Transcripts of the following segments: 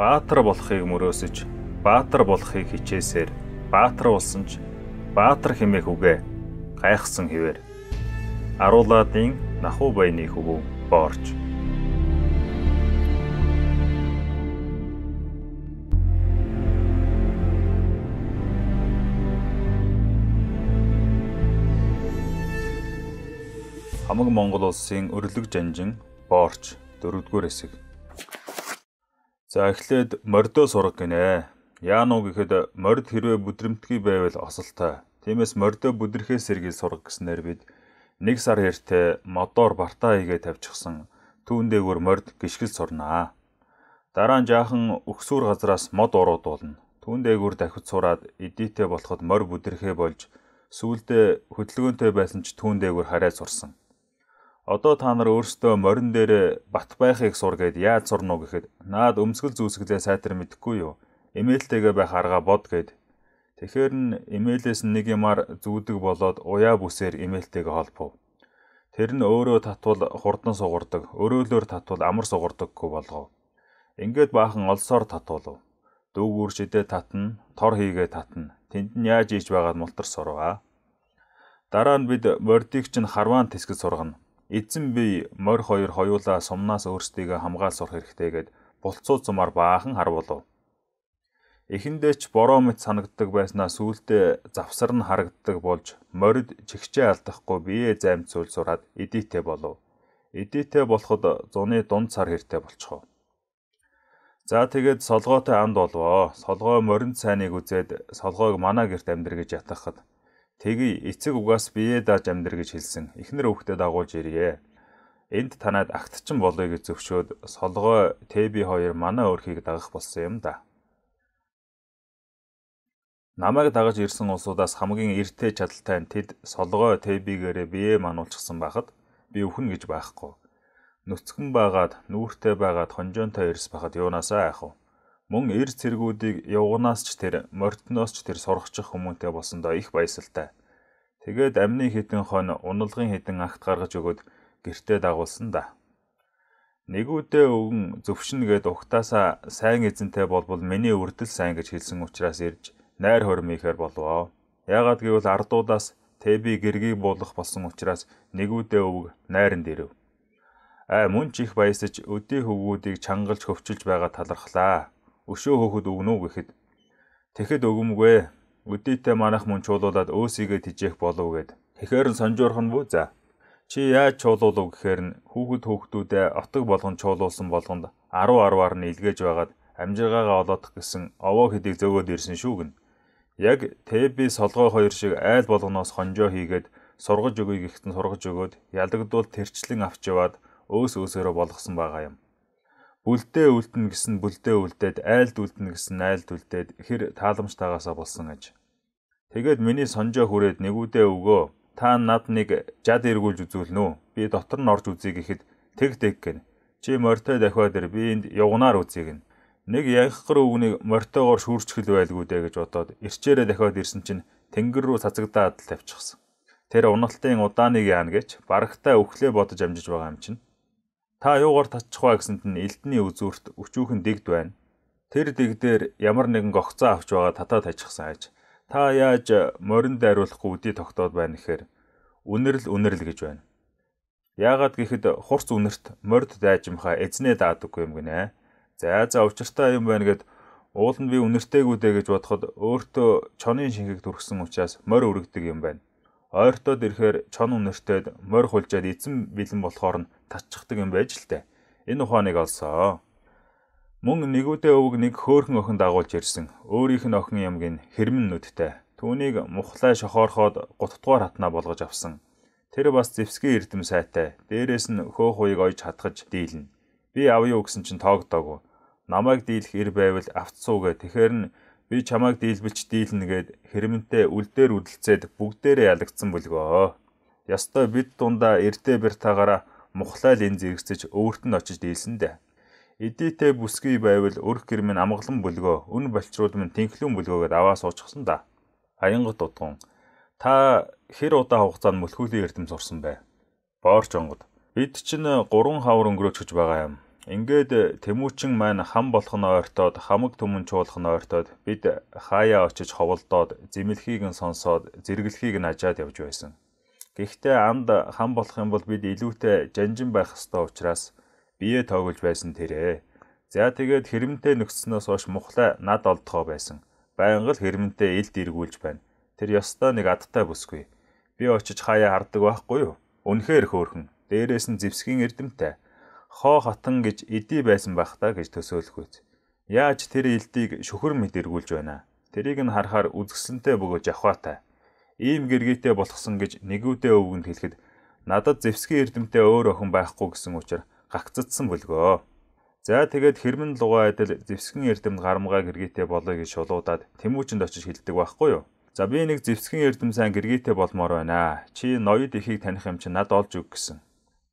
баатар болохыг мөрөөсөж баатар болохыг хичээсээр баатар болсон ч баатар хэмээх үгэ гайхсан хэвээр аруулаадын нахуу байны хөвөв боорч хамаг Монгол улсын өрлөг жанжин боорч 4 дугаар хэсэг За эхлээд мордо сураг гинэ. Яануу гэхэд морд хэрвээ бүдрэмтгий байвал осолтой. Тиймээс мордо бүдрэхээ сэргийл сураг гэснээр бид нэг сар хэртэ модоор бартаа хийгээ тавьчихсан түүн дээгүүр морд гიშгэл сурнаа. Дараа нь жаахан өксүр газраас мод уруудуулна. Түүн дээгүүр давхид сураад эдитэ болоход морь бүдэрхээ болж сүүлдээ хөдөлгөөнтэй байсан ч түүн дээгүүр хараа сурсан. Одоо та нар өөрсдөө морин дээр бат байхыг сур гэд яаж сурнуу гэхэд наад өмсгөл зүүсгэлээ сайтар мэдхгүй юу. Эмээлтэйгээ байх аргаа бод гэд. Тэгэхэр нь эмээлээс нэг юмар зүүдэг болоод уяа бүсээр эмээлтэйгээ холбов. Тэр нь өөрөө татвал хурдан сугардаг, өрөөлөөр татвал амар сугардаггүй болгов. Ингээд баахан олсоор татуулав. Дүүгүүр шидэ татна, тор хийгээ татна. Тэнд нь яаж ийж байгаад мултар сурваа. Дараа нь бид мордыг чинь харван тэсгэж сургана. Эзэн би морь хоёр хоёулаа сумнаас өөрсдийгөө хамгаалсуурах хэрэгтэйгээд булцуу зумаар баахан харуулв. Эхэндээ ч бороо мэт санагддаг байснаа сүултээ завсар нь харагддаг болж морид чигчээ алдахгүй биеэ займцуул сураад эдитэ болов. Эдитэ болоход зуны дунд сар хэртэй болчихов. За тэгээд солгоотой анд болвоо. Солгоо морин цайныг үзээд солгоог мана герт амьдргэж ятгахад Тэгий эцэг угаас бие дааж амьдр гэж хэлсэн. Эхнэр хүүхдэд дагуулж ирье. Энд танад агтчин болоё гэж зөвшөөд солгой Тэби хоёр манай өрхийг дагах болсон юм да. Намайг дагаж ирсэн улсуудаас хамгийн эртээ чадaltaй нь тэд солгой Тэбигээрээ бие мануулчихсан байхад би өхнө гэж байхгүй. Нүцгэн байгаад, нүүртэй байгаад хонжоонтой ирс байхад юунаасаа айх вэ? Мөн эр цэргүүдийг явганаас ч тэр морьтноос ч тэр сургачих хүмүүнтэй болсондоо их баясалтай. Тэгээд амны хідэн хон уналгын хідэн акт гаргаж өгөөд гэртээ дагуулсан да. Нэгүүдээ өвгөн зөвшнө гэд ухтаасаа сайн эзэнтэй болбол миний үрдэл сайн гэж хэлсэн учраас ирж найр хормийнхэр болов. Яагаад гэвэл ардуудаас Тэби гэргийг буулгах болсон учраас нэгүүдээ өвг найранд ирэв. Аа мөн чих баясаж өдөө хөвгүүдийг чангалж хөвчилж байгаа талархлаа өшөө хөөхд өгнө үү гэхэд Тэгэхэд өгөмгүй ээ. Өдөөтэй манах мөн чуулуулаад өөсийгээ тижээх болов гэд. Тэхээр нь санжуурх нь бүү за. Чи яаж чуулуулав гэхээр нь хүүхэд хөөхтүүдээ отог болгон чуулуулсан болгонд 10 10-аар нь илгээж байгаад амжиргаагаа олоодох гэсэн овоо хэдийг зөөгөөд ирсэн шүү гэн. Яг ТБ солгоо хоёр шиг айл болгоноос хонжоо хийгээд сургаж өгье гэхдээ сургаж өгөөд ялагдвал тэрчлэн авч яваад өөс өөсөөрөө болгосон байгаа юм. Бүлдээ үлдэн гэсэн бүлдээ үлдээд, айлд үлдэн гэсэн айлд үлдээд хэр тааламжтайгаасаа болсон гэж. Тэгээд миний сонжоо хүрээд нэгүдээ өгөө. Та над нэг жад эргүүлж үзүүлнэ үү? Би дотор нь орж үзье гэхэд тэг тэг гэнэ. Чи морьтой дахиад ир би энд явгнаар үзье гэнэ. Нэг ягхар үгнийг морьтойгоор шүүрчгэл байлгүй дээ гэж бодоод ирчээрээ дахиад ирсэн чинь тэнгэр рүү цацагдаад л тавьчихсан. Тэр уналтын удааныг яана гэж барагтай өхлөө бодож амжиж байгаа юм чинь. Та юугаар татчих вэ гэсэнд нь элдний үзүүрт өчүүхэн дэгд байна. Тэр дэгдээр ямар нэгэн гогцоо авч байгаа татаад ажихсан аж. Та яаж моринд дайруулахгүй үдий тогтоод байна гэхээр үнэрл үнэрл гэж байна. Яагаад гэхэд хурц үнэрт морд дайжимхаа эзнээ даадаггүй юм гинэ. За за учиртай юм байна гэд уул нь би үнэртэйгүүдэ гэж бодоход өөртөө чонын шингэг дүрхсэн учраас морь өргөдөг юм байна ойртоод ирэхээр чон үнэртэд морь хулжаад эзэн бэлэн болохоор нь татчихдаг юм байж л дээ. Энэ ухааныг олсоо. Мөн нэгүдэ өвөг нэг хөөхөн охин дагуулж ирсэн. Өөрийнх нь охин ямгийн хэрмэн нүдтэй. Түүнийг мухлаа шохоорхоод гутдугаар хатнаа болгож авсан. Тэр бас зевсгийн эрдэм сайтай. Дээрээс нь хөөх ууйг ойж хатгаж дийлнэ. Би авъя уу гэсэн чинь тоогдоогүй. Намайг дийлэх ир байвал авцсуугээ. Тэгэхэр нь Би чамайг дийлбэлч дийлнэгээд хэрэмнтэй үлдээр үдлцээд бүгдээрээ ялагдсан бөлгөө. Ястой бид дундаа эрдэ бэр тагаараа мухлайл энэ зэрэгцэж өөрт нь очиж дийлсэн дээ. Эдитэ бүсгүй байвал өрх гэр минь амглан бөлгөө, өн болчруул минь тэнхлүүн бөлгөөгээд аваа суучихсан да. Аянгот утгун. Та хэр удаа хугацаанд мөлхүүлийн эрдэм сурсан бэ? Боорч онгод. Бид чинь 3 хавар өнгөрөөч гэж байгаа юм. Ингээд э, Тэмүүчин маань хам болохны ойртоод хамаг түмэн чуулахны ойртоод бид хаяа очиж ховолдоод зэмлэхийг нь сонсоод зэрэглэхийг нь ажаад явж байсан. Гэхдээ амд хам болох юм бол бид илүүтэй жанжин байх ёстой учраас бие тоглож байсан тэрээ. За тэгээд хэрэмтэй нөхснөөс хойш мухлаа над олдгоо байсан. Байнга л хэрэмтэй элд эргүүлж байна. Тэр ёстой нэг адтай бүсгүй. Би очиж хаяа хардаг байхгүй юу? Үнэхээр хөөхөн. Дээрээс нь зевсгийн эрдэмтэй хоо хотон гэж эдий байсан байх та гэж төсөөлөх үз. Яаж тэр элдийг шүхэр мэд эргүүлж байна? Тэрийг нь харахаар үзгсэнтэй бөгөөж авахатай. Ийм гэргийтэй болгосон гэж нэгүүдээ өвгөнд хэлэхэд надад зевсгийн эрдэмтэй өөр охин байхгүй гэсэн учраас гагцдсан бөлгөө. За тэгээд хэрмэн лугаа адил зевсгийн эрдэмд гарамгаа гэргийтэй болоё гэж шулуудаад тэмүүчэнд очиж хэлдэг байхгүй юу? За би нэг зевсгийн эрдэм сайн гэргийтэй болмоор байна. Чи ноёд ихийг таних юм чи над олж өг гэсэн.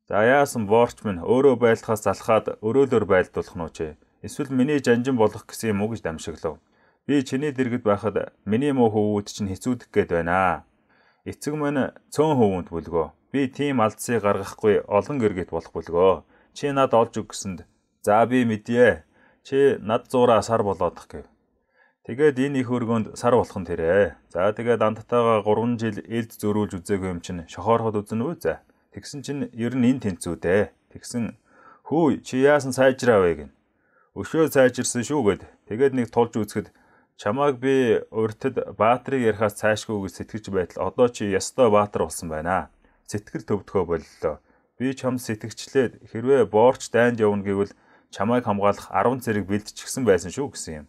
За яасан Ворчман өөрөө байлтахаас залхаад өрөөлөөр байлдуулах нь ч эсвэл миний жанжин болох гэсэн юм уу гэж дамшиглав. Би чиний дэргэд байхад миний муу хөвгүүд чинь хэцүүдэх гээд байна. Эцэг минь цөөн хөвгөнд бүлгөө. Би тийм алдсыг гаргахгүй олон гэргэт болох бүлгөө. Чи над олж өг гэсэнд за би мэдье. Чи над зуураа сар болоодох гэв. Тэгээд энэ их өргөнд сар болох нь тэрэ. За тэгээд амттайгаа 3 жил элд зөрүүлж үзээгүй юм чинь шохоорхоод үзэн үү зэ. Тэгсэн чинь ер нь энэ тэнцүү дээ. Тэгсэн хөө чи яасан сайжраа вэ гин. Өшөө сайжирсан шүү гэд. Тэгээд нэг тулж үзэхэд чамааг би урьтад баатрыг ярихаас цаашгүй гэж сэтгэж байтал одоо чи ёстой баатар болсон байна. Сэтгэр төвдгөө боллоо. Би чам сэтгэгчлээд хэрвээ боорч дайнд явна гэвэл чамайг хамгаалах 10 зэрэг бэлтчихсэн байсан шүү гэсэн юм.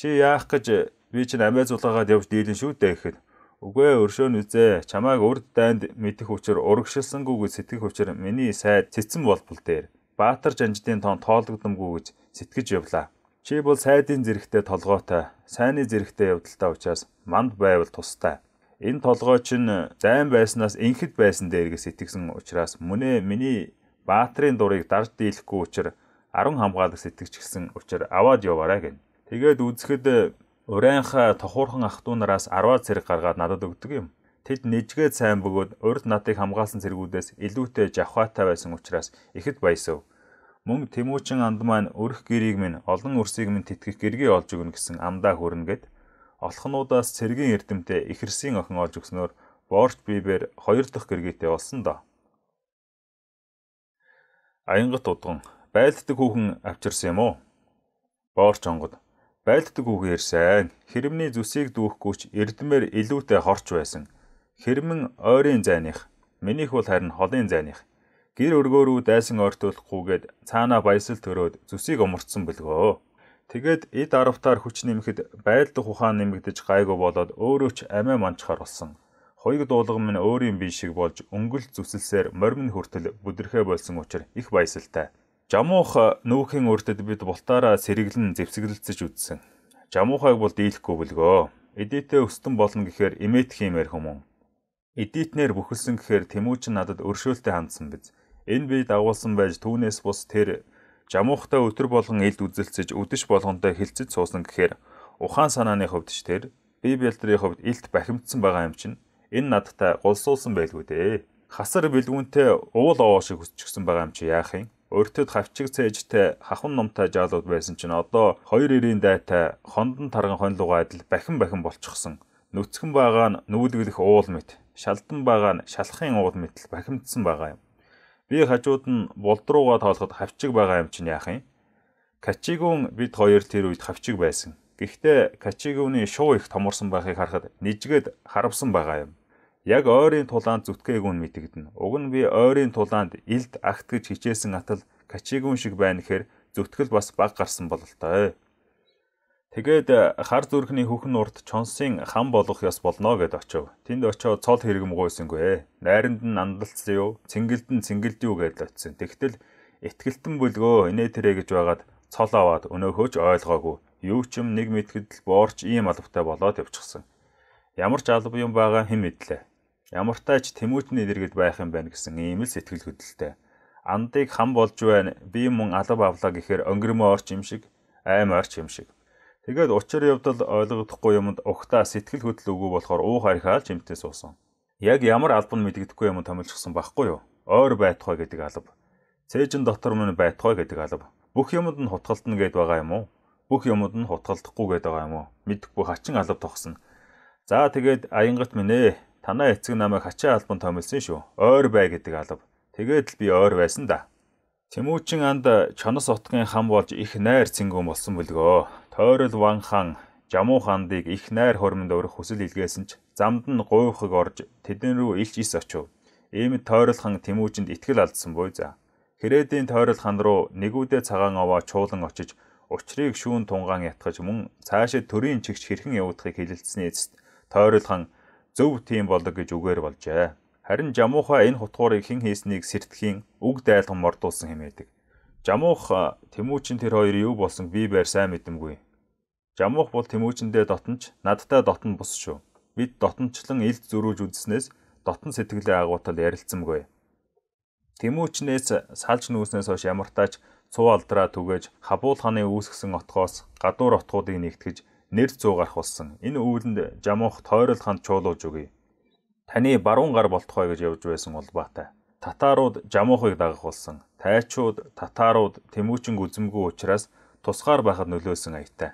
Чи яах гэж би чинь амиа зулгаад явж дийлэн шүү дээ гэхэд Үгүй ээ өршөөн үзээ. Чамайг урд дайнд мэдэх хүчээр урагшилсангүй гэж сэтгэх хүчээр миний сайд цэцэн болбол дээр Баатар жанждын тоон тоологдомгүй гэж сэтгэж явлаа. Чи бол сайдын зэрэгтэй толгоотой, сайнны зэрэгтэй явдалтай учраас манд байвал тустай. Энэ толгой чинь зайн байснаас инхэд байсан дээргээ сэтгэсэн учраас мөнэ миний Баатрын дурыг дарж дийлэхгүй учраас 10 хамгаалаг сэтгэж гисэн учраас аваад яваарай гэн. Тэгээд үзэхэд урайнхаа тохуурхан ах トゥ нараас 10 зэрэг гаргаад надад өгдөг юм. Тэд нэжгээ сайн бөгөөд урд натыг хамгаалсан зэргүүдээс илүүтэй жавхаатай байсан учраас ихэд баясав. Мөн Тэмүүчин анд маань өрх гэрийг минь олон өрсийг минь тэтгэх гэргий олж өгнө гэсэн амдаа хүрнэ гэд олхнуудаас цэргийн эрдэмтэд ихэрсийн охин олж өгснөөр Борч Бибер хоёр дахь гэргийтэй болсон доо. Аянгат удган байлддаг хүүхэн авчирсан юм уу? Борч онгод байлддаг үгээр сайн. Хэрэмний зүсийг дүүхгүйч эрдмээр илүүтэй хорч байсан. Хэрмэн ойрын зайных. Минийх бол харин холын зайных. Гэр өргөөрөө дайсан ойртуулахгүйгээд цаанаа баясал төрөөд зүсийг оморцсон бэлгөө. Тэгээд эд аравтаар хүч нэмэхэд байлдах ухаан нэмэгдэж гайгүй болоод өөрөө ч амиа манчхаар болсон. Хоёг дуулган минь өөрийн бие шиг болж өнгөл зүсэлсээр мормин хүртэл бүдэрхээ болсон учраас их баясалтай. Жамуух нүүхийн өрдөд бид бултаараа сэргэлэн зэвсэглэлцэж үдсэн. Жамуухайг бол дийлэхгүй бөлгөө. Эдитээ өстөн болно гэхээр эмэт хиймээр хүмүүн. Эдитнэр бүхэлсэн гэхээр Тэмүүч надад өршөөлтэй хандсан биз. Энэ би дагуулсан байж түүнээс бус тэр жамуухтай өтөр болгон элд үзэлцэж үдэш болгонтой хилцэж суусан гэхээр ухаан санааны хувьд ч тэр бие бэлтрийн хувьд элт бахимдсан байгаа юм чинь энэ надтай голсуулсан байлгүй дээ. Хасар бэлгүүнтэй уул овоо шиг хүсчихсэн байгаа юм чи яах юм? Өртөд хавчиг цээжтэй хахан номтой жаалууд байсан чинь одоо хоёр эрийн дайтай хондон тарган хонлогоо адил бахин бахин болчихсон. Нүцгэн байгаа нь нүүлгэлэх уул мэт, шалдан байгаа нь шалхахын уул мэт л бахимдсан байгаа юм. Би хажууд нь булдруугаа тоолоход хавчиг байгаа юм чинь яах юм? Качигүүн бид хоёр тэр үед хавчиг байсан. Гэхдээ Качигүүний шуу их томорсон байхыг харахад нижгэд харавсан байгаа юм. Яг ойрын тулаанд зүтгээг үн мэдэгдэнэ. Уг нь би ойрын тулаанд илд агт гэж хичээсэн атал качигүн шиг байна гэхээр зүтгэл бас баг гарсан бололтой. Тэгээд хар зүрхний хөхн урд чонсын хам болох ёс болно гэд очив. Тэнд очиод цол хэрэгмгүйсэнгүй. Найранд нь андалцсан юу? Цэнгэлд нь цэнгэлд юу гэдэл очисон. Тэгтэл ихтгэлтэн бүлгөө инэ тэрэ гэж байгаад цол аваад өнөөхөөч ойлгоогүй. Юу ч юм нэг мэдгэдэл боорч ийм албатай болоод явчихсан. Ямар ч алба юм байгаа хэн мэдлээ. Ямартай ч тэмүүчний эдэргэд байх юм байна гэсэн ийм л сэтгэл хөдлөлтэй. Андыг хам болж байна. Би мөн алав авлаа гэхээр өнгөрмөө орч юм шиг, аим орч юм шиг. Тэгээд учир явдал ойлгогдохгүй юмд ухтаа сэтгэл хөдлөл өгөө болохоор уух харихаал жимтэй суусан. Яг ямар албан мэдгэдэггүй юм томилжсан байхгүй юу? Ойр байтугай гэдэг алба. Цээжин дотор мань байтугай гэдэг алба. Бүх юмд нь хутгалтна гэд байгаа юм уу? Бүх юмд нь хутгалтахгүй гэд байгаа юм уу? Мэдхгүй хачин алба тогсно. За тэгээд аянгарт минь ээ Танаа эцэг намайг хачаа албан томилсон шүү. Ойр бай гэдэг алав. Тэгээд л би ойр байсан да. Тэмүүчин анд чонос утгын хам болж их найр цэнгүүм болсон бөлгөө. Тойрол ван хаан Жамуу хандыг их найр хормонд өрөх хүсэл илгээсэн ч замд нь гуйхаг орж тэдэн рүү илж ис очив. Ийм тойрол хан Тэмүүжинд итгэл алдсан буй за. Хрэдийн тойрол хан руу нэгүүдээ цагаан овоо чуулан очиж учрыг шүүн тунгаан ятгаж мөн цаашаа төрийн чигч хэрхэн явуудахыг хэлэлцсэний эцэст тойрол хан зөв тийм болдог гэж үгээр болжээ. Харин Жамуха энэ хутгуурыг хэн хийснийг сэртгэхийн үг дайлган мордуулсан хэмээдэг. Жамуух Тэмүүчин тэр хоёр юу болсон би байр сайн мэдэмгүй. Жамуух бол Тэмүүчэндээ дотнож надтай дотн бус шүү. Бид дотнчлан илд зөрүүж үзснээс дотн сэтгэлээ агуутал ярилцсангүй. Тэмүүчнээс салж нүүснээс хойш ямартаач цуу алдраа түгэж Хабуул хааны үүсгэсэн отгоос гадуур отгуудыг нэгтгэж нэр зүү гарахулсан. Энэ өвөлд жамуух тойрол ханд чуулууж өгье. Таны баруун гар болтугай гэж явж байсан улбаатай. Татарууд жамуухыг дагах болсон. Тайчууд, татарууд тэмүүчин гүзэмгүй учраас тусгаар байхад нөлөөсөн аятай.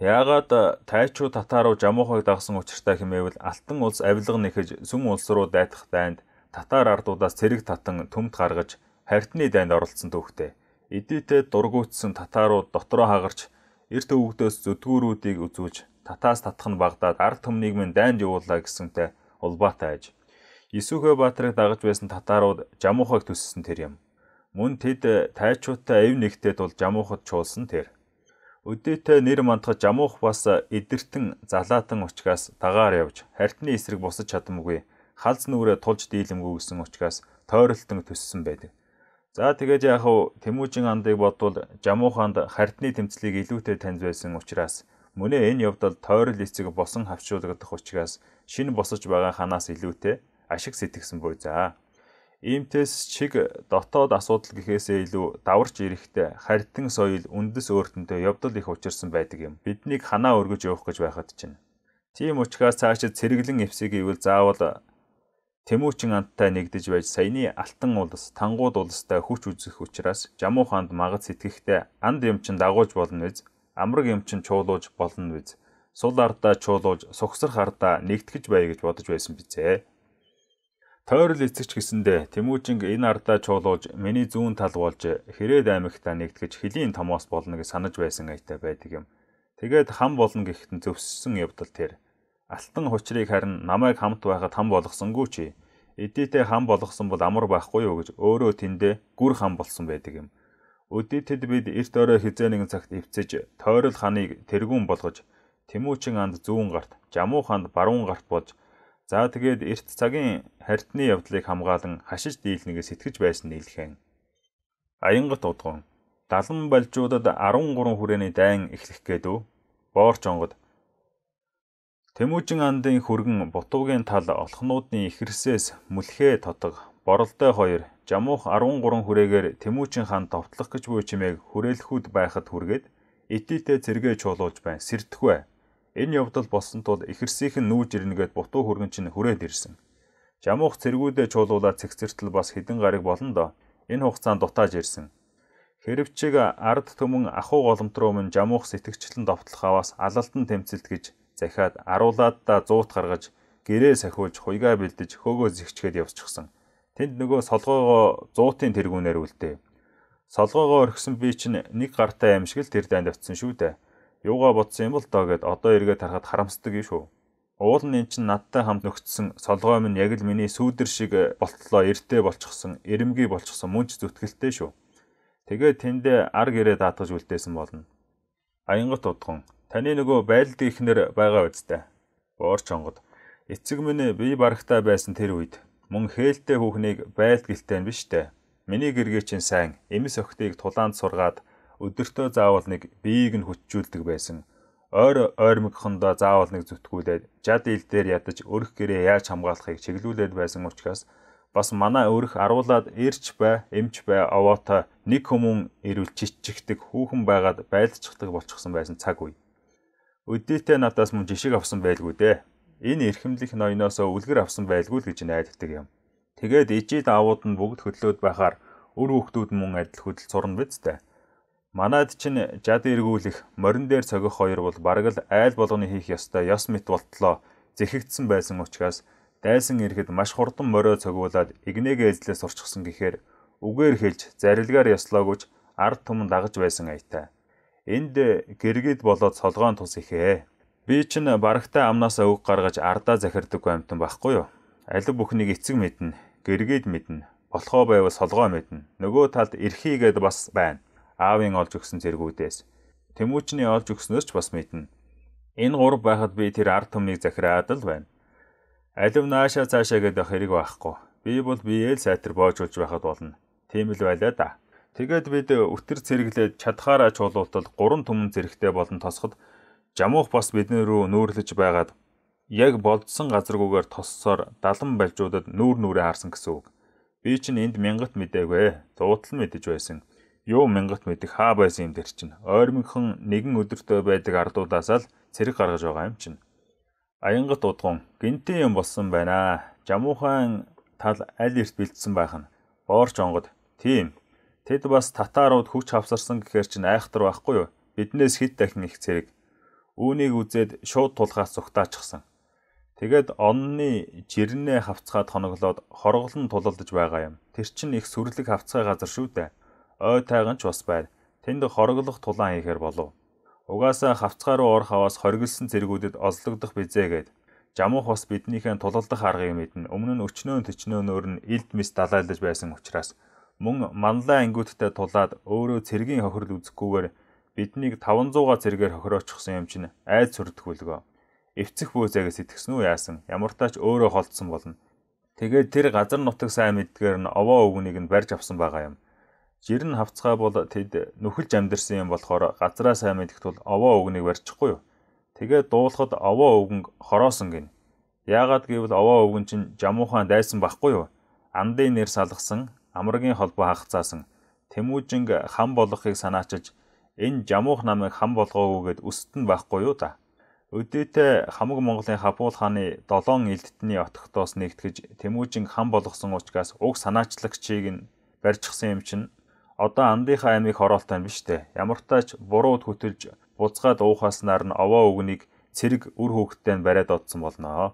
Яагаад э, тайчуу татаруу жамуухыг дагсан учиртай хэмээвэл Алтан улс авилга нэхэж сүм улс руу дайтах дайнд татар ардуудаас цэрэг татан төмд гаргаж харьтны дайнд оролцсон түүхтэй. Эдийтэй дургуутсан татарууд дотроо хагарч эрт өвгдөөс зүтгүүрүүдийг үзүүлж татаас татах нь багдаад ард түмнийг минь дайнд явууллаа гэсэнтэй улбаатай аж. Исүхэ баатрыг дагаж байсан татарууд жамуухайг төссөн тэр юм. Мөн тэд тайчуудтай эв нэгтээд бол жамуухад чуулсан тэр. Өдөөтэй нэр мандах жамуух бас эдэртэн залаатан учраас дагаар явж хартны эсрэг босч чадамгүй халз нүрэ тулж дийлэмгүй гэсэн учраас тойролтон төссөн байдаг. За тэгээд яг хав Тэмүүжин андыг бодвол Жамуу хаанд хартны тэмцлийг илүүтэй таньж байсан учраас мөн энэ явдал тойрол эцэг босон хавчуулагдах учраас шин босож байгаа ханаас илүүтэй ашиг сэтгсэн буй за. Иймтэс чиг дотоод асуудал гэхээсээ илүү даварч ирэхтэй хартын соёл үндэс өөртөндөө явдал их учирсан байдаг юм. Биднийг ханаа өргөж явах гэж байхад чинь. Тийм учраас цаашид цэргэлэн эвсэг ивэл заавал Тэмүүчин анттай нэгдэж байж саяны Алтан улс, Тангууд улстай хүч үзэх учраас Жамуу хаанд магац сэтгэхдээ анд юмчин дагуулж болно биз, амраг юмчин чуулууж болно биз. Сул ардаа чуулууж, сухсрах ардаа нэгтгэж бай гэж бодож байсан бизээ. Тойрол эцэгч гэсэндэ Тэмүүчин энэ ардаа чуулууж, миний зүүн тал болж Хэрээд аймагтаа нэгтгэж хөлийн томоос болно гэж санаж байсан айтай байдаг юм. Тэгээд хам болно гэхэд нь зөвссөн явдал тэр Алтан хучрыг харин намайг хамт байхад хам болгосонгүй чи. Эдийтэй хам болгосон бол амар байхгүй юу гэж өөрөө тэндээ гүр хам болсон байдаг юм. Өдийтэд бид эрт өрөө хизээ нэгэн цагт эвцэж, тойрол ханыг тэргүүн болгож, Тэмүүчин анд зүүн гарт, Жамуу ханд баруун гарт болж, за тэгээд эрт цагийн хартны явдлыг хамгаалan хашиж дийлнэгээ сэтгэж байсан нийлхэн. Аянгат удгун 70 балжуудад 13 хүрээний дайн эхлэх гээдүү. Боорч онгод Тэмүүжин андын хөргөн Бутуугийн тал олхнуудын ихэрсээс Мүлхээ тотог Боролтой 2 Жамуух 13 хүрээгээр Тэмүүжин хаан товтлох гэж буй чимээг хүрээлхүүд байхад хүргээд Итилтэй зэрэгэ чуулуулж байна. Сэрдэхгүй. Энэ явдал болсон тул ихэрсийнхэн нүүж ирнэгээд Бутуу хөргөн чинь хүрээд ирсэн. Жамуух цэргүүдээ чуулуулаад цэгцэртэл бас хідэн гараг болон доо энэ хугацаанд дутааж ирсэн. Хэрвчиг ард түмэн ахуу голомт руу мөн жамуух сэтгэгчлэн довтлохоос алалтан тэмцэлт гэж захиад аруулаад да зуут гаргаж гэрээ сахиулж хуйгаа бэлдэж хөөгөө зихчгээд явсчихсан. Тэнд нөгөө солгоогоо зуутын тэргүүнээр үлдээ. Солгоогоо орхисон би чинь нэг гартаа амшигэл тэр данд авцсан шүү дээ. Юугаа бодсон юм бол доо гэд одоо эргээд харахад харамсдаг юм шүү. Уул нь эн чинь надтай хамт нөхцсөн солгоо минь яг л миний сүүдэр шиг болтлоо эртээ болчихсон, эрэмгий болчихсон мөнч зүтгэлтэй шүү. Тэгээ тэндээ ар гэрээ даатгаж үлдээсэн болно. Аянгат удгун Таны нөгөө байлд ихнэр байгаа үсттэй. Боорч онгод. Эцэг минь би барагтай байсан тэр үед мөн хээлтэй хүүхнийг байлд гэлтэй нь биш дээ. Миний гэргээ чинь сайн эмс охтыг тулаанд сургаад өдөртөө заавал нэг биеийг нь хүчжүүлдэг байсан. Ойр ойрмогхондоо заавал нэг зүтгүүлээд жад ил дээр ядаж өрх гэрээ яаж хамгаалахыг чиглүүлээд байсан учраас бас манай өөрөх аруулад ирч бай, эмч бай, овоотой нэг хүмүүн ирүүл чиччихдэг хүүхэн байгаад байлдчихдаг болчихсон байсан цаг үе. Өдөөтэй надаас мөн жишг авсан байлгүй дээ. Энэ эрхэмлэх ноёноос үлгэр авсан байлгүй л гэж найддаг юм. Тэгээд ижид аавууд нь бүгд хөдлөөд байхаар өр хүүхдүүд мөн адил хөдөл цурна биз дээ. Манад чинь жад эргүүлэх, морин дээр цогөх хоёр бол бараг л айл болгоны хийх ёстой ёс мэт болтлоо зэхэгдсэн байсан учраас дайсан эрэхэд маш хурдан морио цогуулаад игнээгээ эзлээс урчсан гэхээр үгээр хэлж зарилгаар ёслоогүйч ард түмэн дагаж байсан айтай. Энд гэргэд болоод солгоон тус ихээ. Би чинь барагтай амнаасаа үг гаргаж ардаа захирдаггүй амтан байхгүй юу? Алив бүхнийг эцэг мэднэ, гэргэд мэднэ, болохоо байвал солгоо мэднэ. Нөгөө талд эрхийгээд бас байна. Аавын олж өгсөн зэргүүдээс Тэмүүчний олж өгснөөс ч бас мэднэ. Энэ гур байхад би тэр ард түмнийг захираад л байна. Алив наашаа цаашаа гэдэг хэрэг байхгүй. Би бол биеэл сайтар боожулж байхад болно. Тийм л байлаа да. Тэгээд бид өтөр зэрэглээд чадхаараа чуулуултал гурван түмэн зэрэгтэй болон тосход жамуух бас бидний рүү нөөрлөж байгаад яг болдсон газаргүйгээр тоссоор далан балжуудад нүүр нүрээ харсан гэсэн үг. Би чинь энд мянгат мэдээгүй. Зуутал мэдэж байсан. Юу мянгат мэдэх хаа байсан юм дээр чинь. Ойрмынхан нэгэн өдөртөө байдаг ардуудаасаа л цэрэг гаргаж байгаа юм чинь. Аянгат удгун гинтэн юм болсон байна. Жамуухан тал аль эрт бэлдсэн байх нь. Боорч онгод. Тийм Тэд бас татарууд хүч хавсарсан гэхээр чинь айхтар байхгүй юу? Биднээс хэд дахин их зэрэг. Үүнийг үзээд шууд тулгаас цугтаачихсан. Тэгэд онны жирнээ хавцгаад хоноглоод хорголон тулалдаж байгаа юм. Тэр чинь их сүрлэг хавцгай газар шүү дээ. Ой тайган ч бас байна. Тэнд хорголох тулаан хийхэр болов. Угаасаа хавцгаа руу орох аваас хоригдсан зэргүүдэд озлогдох бизээ гээд Жамуух бас биднийхэн тулалдах аргыг мэднэ. Өмнө нь өчнөө төчнөөнөр нь элд мис далайлаж байсан учраас мөн манлай ангиудтай тулаад өөрөө цэргийн хохирол үзэхгүйгээр биднийг 500-аа зэрэгээр хохироочихсон юм чинь айд сүрдэх үлгөө. Эвцэх бөөсөөгээ сэтгсэн үү яасан? Ямартаач өөрөө холдсон болно. Тэгээд тэр газар нутаг сайн мэдгээр нь овоо өвгнийг нь барьж авсан байгаа юм. Жирэн хавцгаа бол тэд нүхэлж амьдэрсэн юм болохоор газраа сайн мэдэх тул овоо өвгнийг барьчихгүй юу? Тэгээд дуулахад овоо өвгөнг хороосон гин. Яагаад гэвэл овоо өвгөн чинь жамуухан дайсан байхгүй юу? Андын нэр салгасан Амрагийн холбоо хагацаасан Тэмүүжинг хан болохыг санаачилж энэ жамуух намыг хан болгоогүйгээд өсөлт нь байхгүй юу та. Өдөөтэй хамаг Монголын Хапуул хааны 7 элдтний отогтоос нэгтгэж Тэмүүжинг хан болгосон учраас уг санаачлагчийг нь барьчихсан юм чинь одоо андынхаа аймыг хороолтой юм биш үү? Ямартаач бурууд хөтөлж буцгаад уухааснаар нь овоо өгнийг цэрэг үр хөөгтэй нь бариад одсон болно.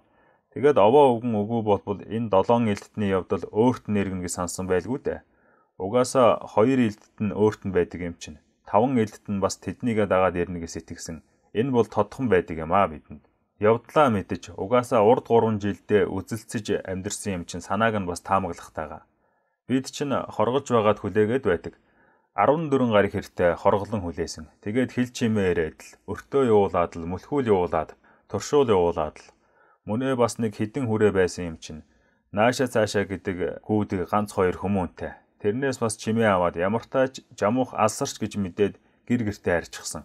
Тэгээд овоо өвгөн өгөө болбол энэ долоон элдтний явдал өөрт нь нэргэнэ гэж сансан байлгүй дээ. Угаасаа хоёр элдт нь өөрт нь байдаг юм чинь. Таван элдт нь бас тэднийгээ дагаад ирнэ гэж сэтгэсэн. Энэ бол тодхон байдаг юм аа бидэнд. Явдлаа мэдэж угаасаа урд 3 жилдээ үзэлцэж амьдэрсэн юм чинь санааг нь бас таамаглах тагаа. Бид чинь хоргож байгаад хүлээгээд байдаг. 14 гариг хэртэ хорголон хүлээсэн. Тэгээд хил чимээр эдл, өртөө явуулаад л, мөлхүүл явуулаад, туршуул явуулаад л Мөнөө бас нэг хідэн хүрээ байсан юм чинь. Нааша цаашаа гэдэг гүдэг ганц хоёр хүмүүнтэй. Тэрнээс бас чимээ аваад ямартаач жамуух алсарч гэж мэдээд гэр гертэ харчихсан.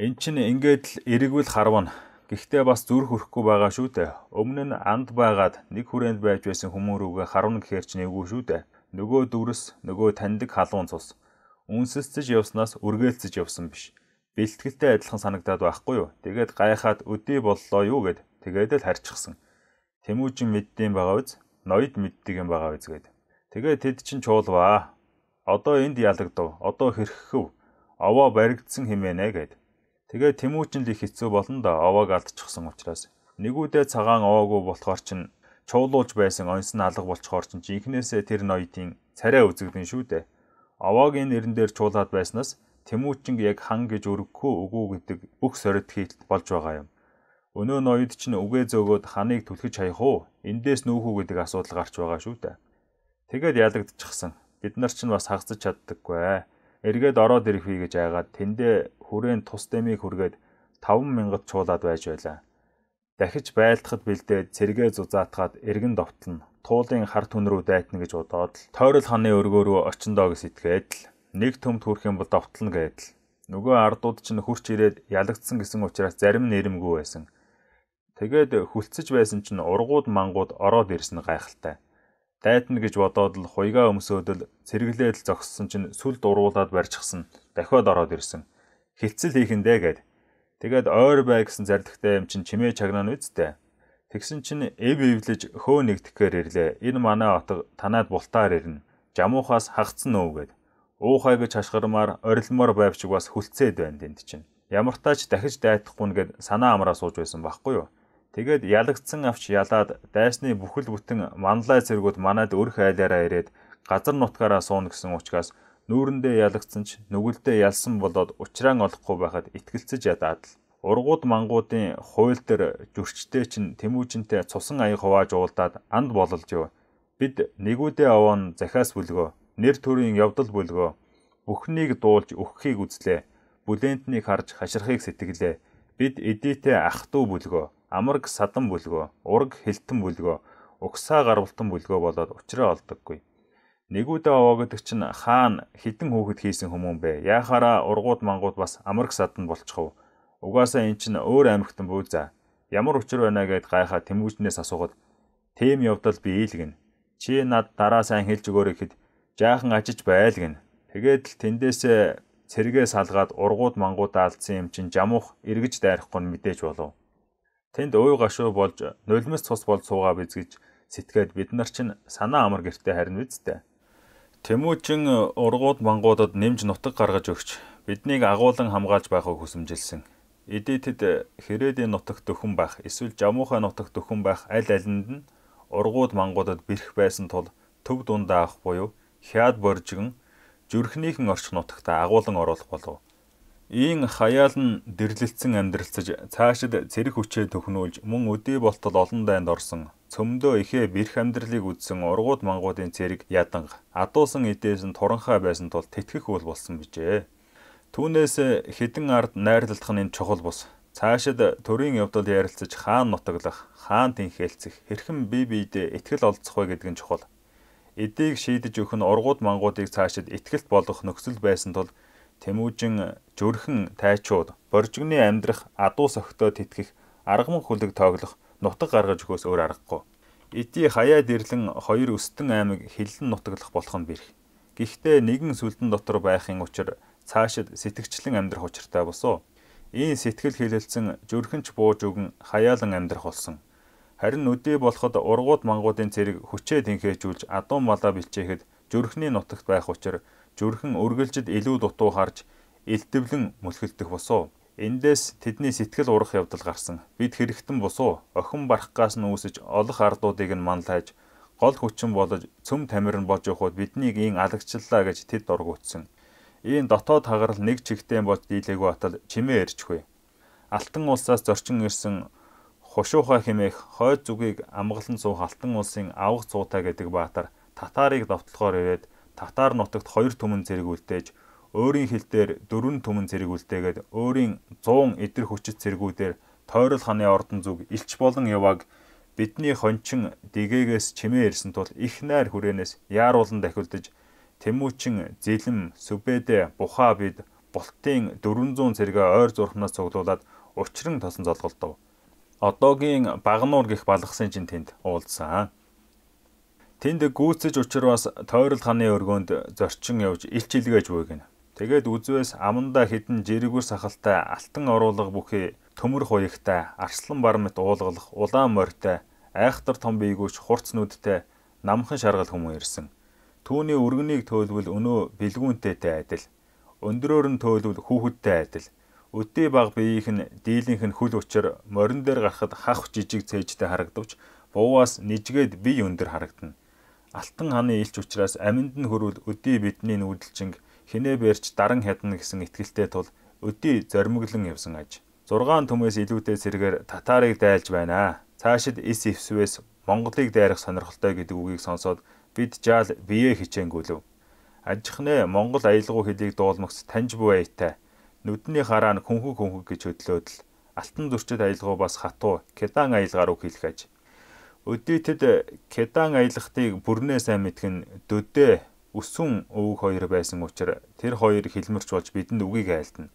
Эн чинь ингээд л эргүүл харвна. Гэхдээ бас зүрх өрөхгүй байгаа шүү дээ. Өмнө нь анд байгаад нэг хүрээнд байж байсан хүмүүн рүүгээ харна гэхэр ч нэггүй шүү дээ. Нөгөө дүрс, нөгөө таньдаг халуун цус. Үнсэлцэж явснаас үргэлцэж явсан биш. Бэлтгэлтэй адилхан санагдаад байхгүй юу? Тэгээд гайхаад өдөө боллоо юу гэд Тэгээд л харчихсан. Тэмүүжин мэддэм байгаа биз? Ноёд мэддэг юм байгаа биз гээд. Тэгээ тэд чинь чуулваа. Одоо энд ялагдав. Одоо хэрхэв? Овоо баригдсан хэмээнэ гээд. Тэгээ тэмүүжин л их хэцүү болно да. Овоог алдчихсан учраас. Нэгүүдээ цагаан овоогүй болохоор чинь чуулуулж байсан онс нь алга болчхоор чинь жинхнээсээ тэр ноёдын царай үзэгдэн шүү дээ. Овоогийн нэрэн дээр чуулаад байснаас тэмүүжинг яг хан гэж өргөхөө үгүй гэдэг бүх сорилт хийлт болж байгаа юм. Өнөө ноёд чинь үгээ зөөгөөд ханыг түлхэж хаях уу? Эндээс нүүхүү гэдэг асуудал гарч байгаа шүү дээ. Тэгэд ялагдчихсан. Бид нар чинь бас хагасч чаддаггүй. Эргээд ороод ирэх вэ гэж айгаад тэндээ хүрээн тус дэмийг хүргээд 50000-д чуулаад байж байлаа. Дахиж байлдахад бэлдээд цэрэгэ зузаатгаад эргэн довтлно. Туулын хар түн рүү дайтна гэж удаад л тойрол ханы өргөө рүү очиндоо гэж сэтгээд л нэг төмт хүрх юм бол довтлно гэдэл. Нөгөө ардууд чинь хурч ирээд ялагдсан гэсэн учраас зарим нэрмгүй байсан. Тэгээд хүлцэж байсан чинь ургууд мангууд ороод ирсэн гайхалтай. Дайтна гэж бодоод л хуйгаа өмсөөдөл цэргэлээд л зогссон чинь сүл дуруулаад барьчихсан. Дахиад ороод ирсэн. Хилцэл хийхэндээ гээд. Тэгээд ойр бай гэсэн зарлигтай юм чинь чимээ чагнаа нь үсттэй. Тэгсэн чинь эв эвлэж хөө нэгдэхээр ирлээ. Энэ манай отго танаад бултаар ирнэ. Жамуухаас хагцсан нөө гээд. Уухай гэж хашгармаар орилмоор байвч бас хүлцээд байна тэнд чинь. Ямартаач дахиж дайтахгүй нэгэд санаа амраа сууж байсан байхгүй юу? Тэгээд ялагдсан авч ялаад дайсны бүхэл бүтэн манлай зэргүүд манад өрх айлаараа ирээд газар нутгаараа сууна гэсэн учраас нүүрэндээ ялагдсан ч нүгэлдээ ялсан болоод ухраан олохгүй байхад итгэлцэж ядаад л ургууд мангуудын хууль дээр зөрчтэй чин тэмүүжинтэй цусан аяг хувааж уулдаад анд бололж юу бид нэгүүдээ овон захиас бүлгөө нэр төрийн явдал бүлгөө бүхнийг дуулж өгөхийг үзлээ бүлээнтнийг харж хаширхыг сэтгэлээ бид эдийтэй ах トゥ бүлгөө амарг садан бүлгөө, ураг хилтэн бүлгөө, угсаа гарвалтан бүлгөө болоод учраа олдоггүй. Нэгүүдэ овоо гэдэг чинь хаан хідэн хөөхд хийсэн хүмүүн бэ. Яахаараа ургууд мангууд бас амарг садан болчихов. Угаасаа эн чинь өөр амьгтан бүү за. Ямар учир байна гэд гайхаа тэмгүүжнээс асуухад тийм явдал би ийлгэн. Чи над дараа сайн хэлж өгөөрэй гэхэд жаахан ажиж байл гин. Тэгээд л тэндээсээ цэрэгээ салгаад ургууд мангуудаа алдсан юм чинь жамуух эргэж дайрахгүй нь мэдээж болов. Тэнд уу гашуу болж нулимс цус бол суугаа биз гэж сэтгээд бид нар чинь санаа амар гэртээ харин үсттэй. Тэмүүчин ургууд мангуудад нэмж нутаг гаргаж өгч биднийг агуулan хамгаалж байхыг хүсэмжилсэн. Эдэтэд хэрэгдийн нутагт дөхөн байх эсвэл жамуухай нутагт дөхөн байх аль алинд нь ургууд мангуудад бэрх байсан тул төв дундаа авах буюу хяад боржигэн зүрхнийхэн орчих нутагта агуулan оруулах болов Ийм хаяал нь дэрлэлцэн амьдралцаж цаашид цэрэг хүчээ төхнүүлж мөн өдөө болтол олон дайнд орсон цөмдөө ихэ бэрх амьдралыг үзсэн ургууд мангуудын цэрэг ядан адуусан эдээс нь туранхай байсан тул тэтгэх үйл болсон гэжээ. Түүнээс хідэн ард найрлалдах нь чухал бус. Цаашид төрийн явдал ярилцаж хаан нутаглах, хаан тэнхээлцэх, хэрхэн бие биедээ ихтгэл олдсох вэ гэдэг нь чухал. Эдийг шийдэж өгөх нь ургууд мангуудыг цаашид ихтгэлт болгох нөхцөл байсан тул Тэмүүжин жөрхөн тайчууд боржигны амьдрах адуус өгтөд тэтгэх аргаман хүлэг тоглох нутаг гаргаж өгөөс өөр аргагүй. Эдий хаяад ирлэн хоёр өстөн аймаг хиллэн нутаглах болох нь бэрх. Гэхдээ нэгэн сүлдэн дотор байхын учир цаашид сэтгэгчлэн амьдрах учиртай болсон. Ийм сэтгэл хилэлцэн жөрхөнч бууж өгөн хаяалан амьдрах болсон. Харин өдөө болоход ургууд мангуудын цэрэг хүчээ тэнхээжүүлж адуун малаа бэлчээхэд жөрхний нутагт байх учир зүрхэн үргэлжид илүү дутуу харж элдэвлэн мөлхөлдөх босуу. Эндээс тэдний сэтгэл урах явдал гарсан. Бид хэрэгтэн босуу. Охин барахгаас нь үүсэж олох ардуудыг нь манлайж гол хүчин болж цөм тамир нь бож явахуд биднийг ин алагчлаа гэж тэд дургуутсан. Ийм дотоод хагарал нэг чигтэн бод дийлээгүй атал чимээ ирчихвэ. Алтан улсаас зорчин ирсэн Хушууха хэмээх хойд зүгийг амгалан суух Алтан улсын авах цуутай гэдэг баатар татарыг довтлохоор ирээд Татар нутагт 2 түмэн зэрэг үлдээж, өөрийн хилдээр 4 түмэн зэрэг үлдээгээд өөрийн 100 эдэр хүчит зэргүүдээр тойрол хааны ордон зүг элч болон яваг бидний хончин дэгээгээс чимээ ирсэн тул их найр хүрээнээс яаруулан дахилдаж Тэмүүчин, Зэлэм, Сүбэдэ, Бухаа бид Бултын 400 зэрэгэ ойр зурхнаас цуглуулад учран тосон золголдов. Одоогийн Багнуур гих балгасан чинь тэнд уулзсан. Тэнд гүйцэж учраас тойрол ханы өргөөнд зорчин явж илч илгээж буй гэнэ. Тэгээд үзвээс аманда хідэн жирэгүр сахалтай алтан оруулга бүхий төмөр хуягтай арслан бармит уулгалах улаан морьтой айхтар том биегүүч хурц нүдтэй намхан шаргал хүмүүс ирсэн. Түүний өргөнийг төөлвөл өнөө бэлгүүнтэйтэй адил. Өндөрөөр нь төөлвөл хүүхэдтэй адил. Өдөө баг биеийнх нь дийлийнх нь хүл учир морин дээр гарахад хах жижиг цээжтэй харагдвч бууваас нижгээд бие өндөр харагдана. Алтан хааны илч учраас аминд нь хөрвөл өдий бидний нүүдэлжинг хинээ бэрч даран хядна гэсэн итгэлтэй тул өдий зоримглон явсан аж. Зургаан төмөөс илүүтэй сэргээр татарыг дайлж байна. Цаашид эс эвсвэс Монголыг дайрах сонирхолтой гэдэг үгийг сонсоод бид жаал бие хичээнгүйлв. Ажихнэ Монгол аялгау хэлийг дуулмагц таньж буй айтай. Нүдний хараа нь хүнхэг хүнхэг гэж хөдлөөд л алтан зөрчид аялгау бас хатуу кедан аялгаа руу хэлэх аж. Өдөө тэд Кедан аялахтыг бүрнээ сайн мэдхэн Дөдөө өсөн өвөг хоёр байсан учраас тэр хоёр хилмэрч болж бидэнд үгийг айлтна.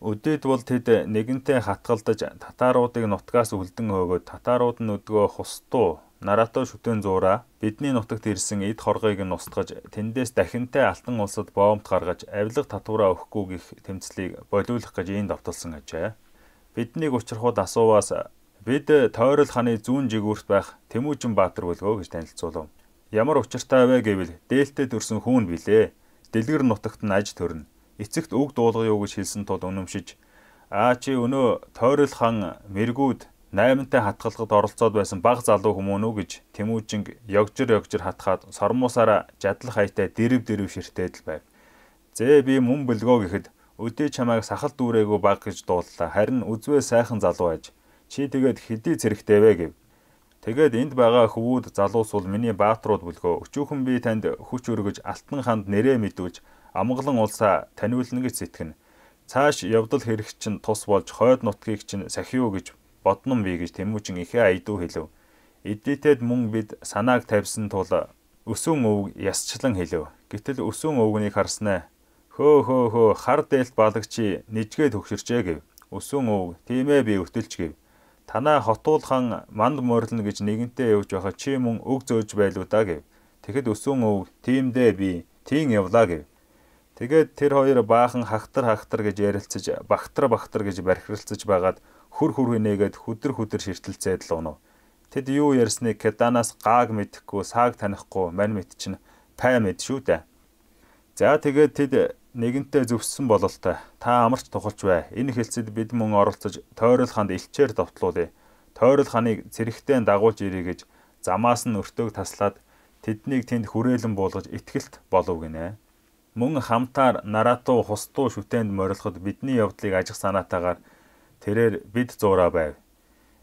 Өдөөд бол тэд нэгэнтэй хатгалдаж татаруудыг нутгаас үлдэн өгөөд татарууд нь өдгөө хустуу Нарато шүтэн зуура бидний нутагт ирсэн эд хоргойг нь устгаж тэндээс дахинтай алтан улсад боомт гаргаж авилга татвараа өгөхгүй гих тэмцлийг болиулах гэж энд давталсан ажээ. Биднийг учрахуд асууваас Бид э, Тойрол хааны зүүн жигүүрт байх Тэмүүжин Баатар бүлгөө гэж танилцуулав. Ямар учиртай вэ гэвэл дээлтэд төрсэн хүүн билээ. Дэлгэр нутагт нь аж төрнө. Эцэгт үг дуулгая юу гэж хэлсэн тул үнэмшиж аа чи өнөө Тойрол хаан мэргүүд 8-нтай хатгалгад оролцоод байсан баг залуу хүмүүн үү гэж Тэмүүжинг ёгжир ёгжир хатгаад сормуусаараа жадлах хайтай дэрв дэрв ширтээд л байв. Зээ би мөн бөлгөө гэхэд өдөө чамайг сахал дүүрээгүй баг гэж дууллаа. Харин үзвээ сайхан залуу аж Чи тэгээд хэдий зэрэгтэй вэ гэв. Тэгээд энд байгаа хөвүүд залуус бол миний бааtruуд бүлгөө. Өчүүхэн би танд хүч өргөж алтан ханд нэрээ мэдүүлж амглан улсаа таниулна гэж сэтгэн. Цааш явдал хэрэг чинь тус болж хойд нутгийг чинь сахиу гэж бодном би гэж Тэмүүжин ихэ айдуу хэлв. Эдитэд мөн бид санааг тавьсан тул өсөн өвг ясчлан хэлв. Гэтэл өсөн өвгнийг харснаа. Хөө хөө хөө хар дээлт балагчи нэжгээ төгшөрчээ гэв. Өсөн өвг тийм ээ би өртөлч гэв. Танаа хотуулхан манд морилно гэж нэгэнтээ явж байхад чи мөн өг зөөж байлуу да гэв. Тэгэхэд өсвөн өв тиймдээ би тийм явлаа гэв. Тэгээд тэр хоёр баахан хахтар хахтар гэж ярилцаж багтар багтар гэж бархиралцаж байгаад хөр хөр хинээгээд хөдөр хөдөр ширтэлцээд л унав. Тэд юу ярьсныг Кеданаас гааг мэдхгүй, сааг танихгүй мань мэд чинь пай мэд шүү дээ. За тэгээд тэд нэгэнтээ зөвссөн бололтой. Та амарч тохолж бай. Энэ хэлцэд бид мөн оролцож тойрол ханд илчээр довтлуулъя. Тойрол ханыг зэрэгтэй дагуулж ирье гэж замаас нь өртөөг таслаад тэднийг тэнд хүрээлэн буулгаж итгэлт болов гинэ. Мөн хамтаар наратуу хустуу шүтэнд морилоход бидний явдлыг ажих санаатаагаар тэрээр бид зуураа байв.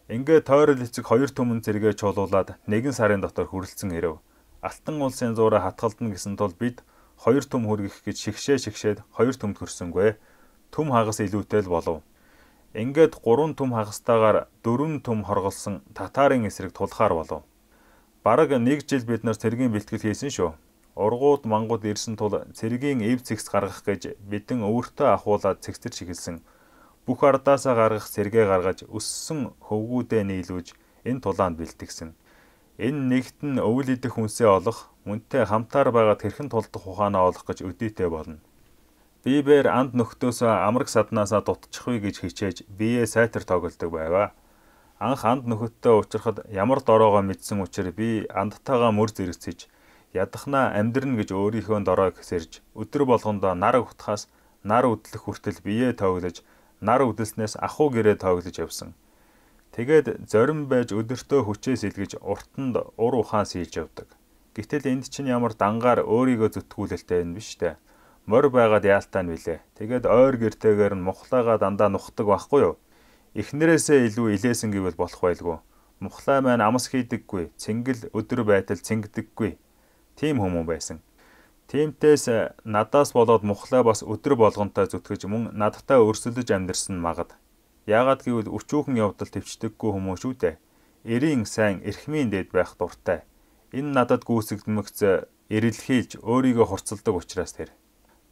Ингээ тойрол эцэг хоёр төмөн зэрэгэ чуулуулаад нэгэн сарын дотор хүрэлцэн ирэв. Алтан улсын зуураа хатгалдна гэсэн тул бид хоёр түм хүргэх гэж шигшээ шигшээд хоёр түмд хүрсэнгүй. Түм хагас илүүтэй л болов. Ингээд гурван түм хагастаагаар дөрвөн түм хорголсон татарын эсрэг тулхаар болов. Бараг нэг жил бид нар цэргийн бэлтгэл хийсэн шүү. Ургууд мангууд ирсэн тул цэргийн эв цэгс гаргах гэж бидэн өөртөө ахуулаад цэгцэр чиглэсэн. Бүх ардаасаа гаргах цэргээ гаргаж өссөн хөвгүүдэ нийлүүлж энэ тулаанд бэлтгэсэн. Энэ нэгт нь өвөл идэх хүнсээ олох, үнтэй хамтаар байгаад хэрхэн тулдах ухаанаа олох гэж өдөөтэй болно. Бибер анд нөхдөөсөө амраг саднаасаа дутчихвээ гэж хичээж бие сайтар тоглодог байваа. Анх анд нөхөдтэй уулзрахад ямар дороогоо мэдсэн учраас би андтайгаа мөр зэрэгцэж ядахнаа амьдрна гэж өөрийнхөө дороог сэрж өдөр болгондоо нар утхаас нар үдлэх хүртэл бие тоглож нар үдэлснээс ахуу гэрээ тоглож явсан. Тэгээд зорим байж өдөртөө хүчээс илгэж уртанд ур ухаан сийлж явдаг. Гэтэл энд чинь ямар дангаар өөрийгөө зүтгүүлэлтэй юм биш үү? Мор байгаад яалтай нь вилээ. Тэгээд ойр гертэйгээр нь мухлаагаа дандаа нухдаг байхгүй юу? Эхнэрээсээ илүү илээсэн гэвэл болох байлгүй. Мухлаа маань амс хийдэггүй, цэнгэл өдөр байтал цэнгдэггүй. Тим хүмүүс байсан. Тимтээс надаас болоод мухлаа бас өдөр болгонтой зүтгэж мөн надтай өрсөлдөж амьдрсан магад. Яагаад гэвэл өчүүхэн явдал төвчдөггүй хүмүүс шүү дээ. Эрийн сайн эрхмийн дээд байх дуртай. Энэ надад гүйсэгдмэгц эрэлхийлж өөрийгөө хурцлдаг учраас тэр.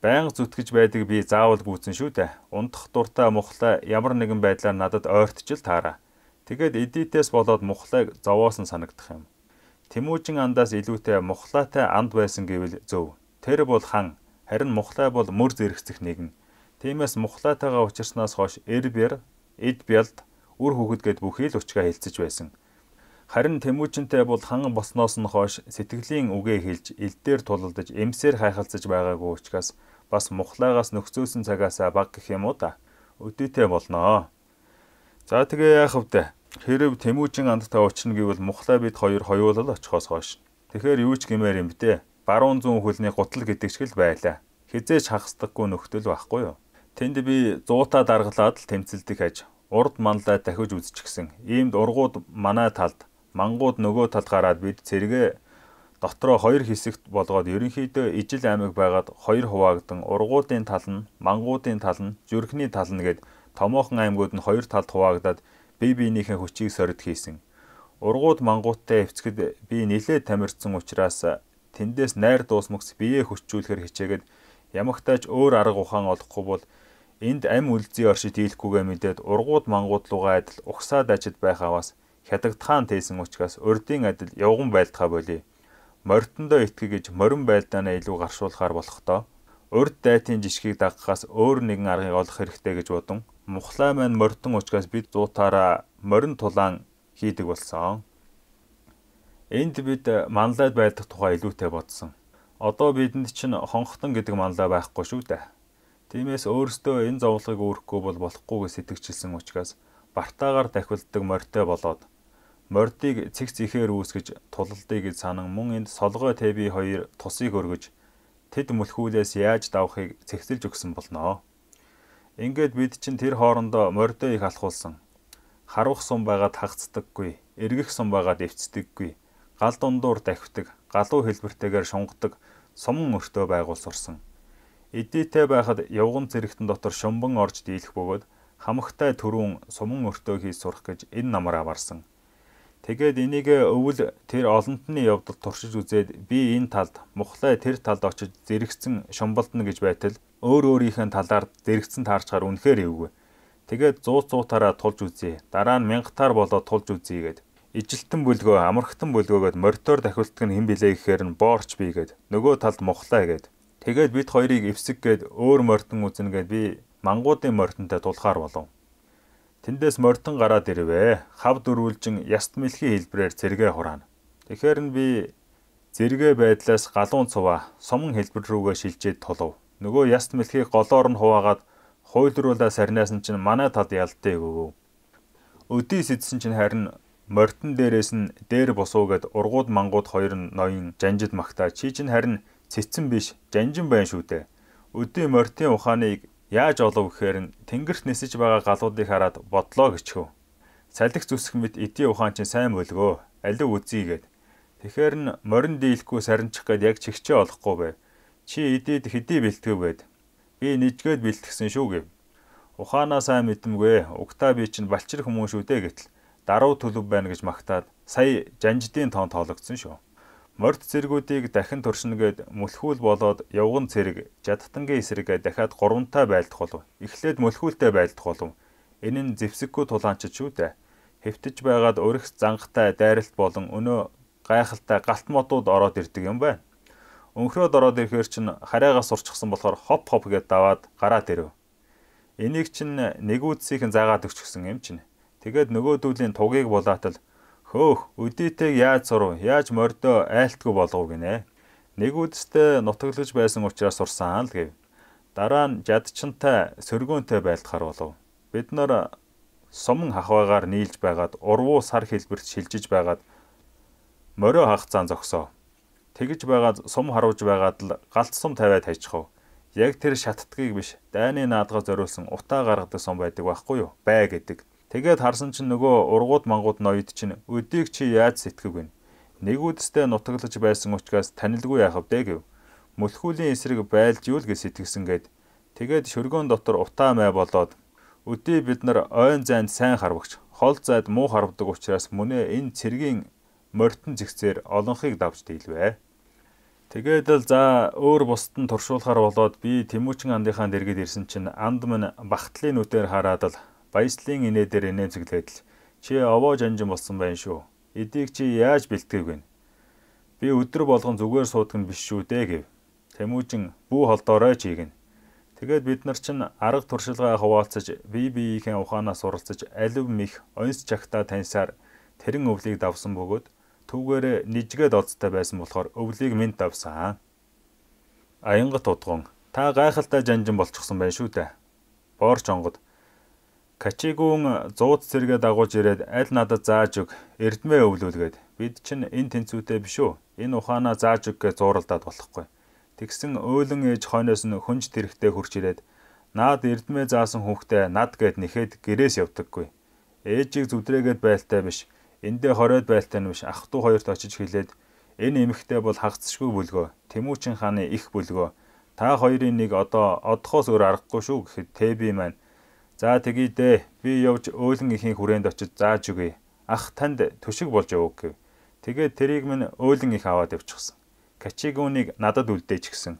Баян зүтгэж байдаг би заавал гүйцэн шүү дээ. Ундах дуртай мухлаа ямар нэгэн байдлаар надад ойртчил таараа. Тэгээд эдитээс болоод мухлааг зовоосон санагдах юм. Тэмүүжин андаас илүүтэй мухлаатай анд байсан гэвэл зөв. Тэр бол хан, харин мухлаа бол мөр зэрэгцэх нэгэн. Тиймээс мухлаатайгаа учирснаас хойш эрбер эд бялд үр хөхөд гэд бүхий л өчгөө хэлцэж байсан. Харин Тэмүүжинтэй бол хан босноос нь хойш сэтгэлийн үгээ хэлж, элдээр тулалдаж, эмсээр хайхалцаж байгаагүй учраас бас мухлагаас нөхцөөсөн цагаасаа баг гэх юм уу да. Өдөөтэй болноо. За тэгээ яах вдэ? Хэрв Тэмүүжин андтай уучна гэвэл мухлаа бид хоёр хоёулаа очихоос хойш. Тэгэхэр юу ч гэмээр юм бэ? Баруун зүүн хөлний гутал гэдэг шиг л байлаа. Хизээч хагасдаггүй нөхтөл байхгүй юу? Тэнд би 100 та даргалаад л тэмцэлдэх аж урд манлаа дахиж үзчихсэн. Иймд ургууд манай талд, мангууд нөгөө талд гараад бид цэрэгэ дотроо хоёр хэсэгт болгоод ерөнхийдөө ижил аймаг байгаад хоёр хуваагдсан ургуудын тал нь, мангуудын тал нь, зүрхний тал нь гээд томоохон аймагуд нь хоёр талд хуваагдаад бие биенийхээ хүчийг сорьд хийсэн. Ургууд мангуудтай эвцгэд би нилээ тамирцсан учраас тэндээс найр дуусмагс биеэ хүчжүүлэхэр хичээгээд ямагтаач өөр арга ухаан олохгүй бол Энд ам үлзий оршид ийлэхгүйгээ мэдээд ургууд мангууд лугаа адил ухсаад ажид байх аваас хятагдхаан тейсэн учраас урдын адил явган байлдгаа болий. Морьтондоо итгэе гэж морин байлдаанаа илүү гаршуулахар болохдоо урд дайтын жишгийг дагахаас өөр нэгэн аргыг олох хэрэгтэй гэж бодон мухлаа маань морьтон учраас бид зуутаараа морин тулаан хийдэг болсон. Энд бид манлайд байдаг тухай илүүтэй бодсон. Одоо бидэнд чинь хонхтон гэдэг манлай байхгүй шүү дээ. Тиймээс өөрсдөө энэ зовлогыг үүрэхгүй бол болохгүйг сэтгэгчилсэн учраас бартаагаар дахилддаг морьтой болоод мордыг цэгц ихээр үүсгэж тулалдыг санан мөн энд солгой тэби хоёр тусыг өргөж тэд мөлхүүлээс яаж давхыг цэгцэлж өгсөн болноо. Ингээд бид чинь тэр хоорондоо мордой их алхуулсан. Харвах сум байгаад хагцдаггүй, эргэх сум байгаад эвцдэггүй, гал дундуур дахивдаг, галуу хэлбэртэйгээр шунгадаг суман өртөө байгуулсурсан. Эдийтэй байхад явган зэрэгтэн дотор шумбан орж дийлэх бөгөөд хамагтай төрүүн суман өртөө хийж сурах гэж энэ намраа барсан. Тэгээд энийг өвөл тэр олонтны явдал туршиж үзээд би энэ талд мухлай тэр талд очиж зэрэгцэн шумбалтна гэж байтал өөр өөрийнхөө талаар зэрэгцэн таарчгаар үнэхээр эвгүй. Тэгээд 100 100 тараа тулж үзье. Дараа нь 1000 таар болоод тулж үзье гэд. Ижилтэн бүлгөө амархтан бүлгөөгөөд морьтоор дахиултг нь хэн блэ гэхээр нь боорч бий гэд. Нөгөө талд мухлаа гэд. Тэгээд бид хоёрыг эвсэг гээд өөр мордон үзнэ гээд би мангуудын мордонтой тулахар болов. Тэндээс мордон гараад ирвэ. Хав дөрвөлжин яст мэлхий хэлбрээр зэрэгэ хураана. Тэгэхэр нь би зэрэгэ байдлаас галуун цуваа сомон хэлбэр рүүгээ шилжээд толов. Нөгөө яст мэлхийг голоор нь хуваагаад хуйлруулаа сарнаас нь чинь манай тад ялдээ гөвөө. Өдий сэтсэн чинь харин мордон дээрээс нь дээр босуу гэд ургууд мангууд хоёр нь ноён жанжид магтаа. Чи чинь харин цэцэн биш жанжин байна шүү дээ. Өдийн мортын ухааныг яаж олов гэхээр нь тэнгэрт нисэж байгаа галуудыг хараад бодлоо гिचхв. Салих зүсэх мэт эдийн ухаан чинь сайн болгоо. Алив үзийгээд. Тэгэхэр нь морин дийлэхгүй сарнчих гээд яг чигчээ олохгүй бай. Чи эдээд хэдий бэлтгэв гээд. Би нэггээд бэлтгсэн шүү гэв. Ухаанаа сайн мэдэмгүй. Угтаа би чинь балчир хүмүүс шүү дээ гэтл. Даруй төлөв байна гэж магтаад сая жанждын тоон тоологдсон шүү. Морд цэргүүдийг дахин төршнөгөөд мөлхүүл болоод явган цэрэг, жадтангийн эсрэг дахиад гурамтай байлдах болов. Эхлээд мөлхүүлтэй байлдах болов. Энэ нь зевсэггүй тулаанчд шүү дээ. Хэвтэж байгаад өргс зангатай дайралт болон өнөө гайхалтай галт модууд ороод ирдэг юм байна. Өнхрөөд ороод ирэхээр чинь харайгаас урчсан болохоор хоп хоп гэдээ даваад гараад ирэв. Энийг чинь нэг үдсийнхэн заагаад өчгсөн юм чинь. Тэгээд нөгөө дүүлийн тугийг булаатал Хөөх, өдөөтэйг яаж сурв? Яаж мордоо айлтгүй болгов гинэ. Нэг үдстэй нутаглаж байсан учраас сурсан л гэв. Дараа нь жадчантай, сөргөөнтэй байлдахаар болов. Бид нар суман хахваагаар нийлж байгаад урвуу сар хэлбэрт шилжиж байгаад морио хагцаан зогсоо. Тэгж байгаад сум харуулж байгаад л галт сум тавиад хайчихв. Яг тэр шаттдгийг биш, дайны наадгаа зориулсан утаа гаргадаг сум байдаг байхгүй юу? Бай гэдэг Тэгээд харсан чинь нөгөө ургууд мангууд нь оёд чинь өдийг чи яаж сэтгэв гин. Нэг үдстэй нутаглаж байсан учраас танилгүй яхав дээ гэв. Мөлхүүлийн эсрэг байлж юу л гэж сэтгэсэн гээд тэгээд шөргөөн дотор утаа май болоод өдий бид нар ойн зайд сайн харвагч хол зайд муу харвдаг учраас мөнөө энэ цэргийн морьтон зэгцээр олонхийг давж дийлвэ. Тэгээд л за өөр бусд нь туршуулахар болоод би Тэмүүчин андынхаа дэргэд ирсэн чинь анд минь бахтлын нүдээр хараад л Баяслын инээ дээр инээ цэглээд л чи овоо жанжин болсон байна шүү. Эдийг чи яаж бэлтгэв гин? Би өдөр болгон зүгээр суудаг нь биш шүү дээ гэв. Тэмүүжин бүү холдорой ч ийгэн. Тэгээд бид нар чинь арга туршилгаа хуваалцаж, бие биеийнхээ ухаанаас суралцаж, алив мих, онс чагтаа таньсаар тэрэн өвлийг давсан бөгөөд түүгээр нижгээд олцтой байсан болохоор өвлийг минь давсан. Аянгат удгун та гайхалтай жанжин болчихсон байна шүү дээ. Борч онгод Качигүүн зууд зэрэгэ дагуулж ирээд аль надад зааж өг. Эрдмээ өвлүүлгээд бид чинь энэ тэнцүүтэй биш үү? Энэ ухаанаа зааж өг гэж зууралдаад болохгүй. Тэгсэн өөлөн ээж хойноос нь хүнж тэрэгтэй хурж ирээд наад эрдмээ заасан хүүхдээ над гэд нэхэд гэрээс явдаггүй. Ээжийг зүдрээгээд байлтай биш. Эндээ хориод байлтай нь биш. Ах トゥ хоёрт очиж хэлээд энэ эмэгтэй бол хагцшгүй бүлгөө. Тэмүүчин хааны их бүлгөө. Та хоёрын нэг одоо одхоос өөр аргагүй шүү гэхэд Тэби маань За тэгье дээ. Би явж өөлн ихийн хүрээнд очиж зааж өгье. Ах танд төшиг болж явуу гэв. Тэгээд тэрийг минь өөлн их аваад явчихсан. Качигууник надад үлдээч гисэн.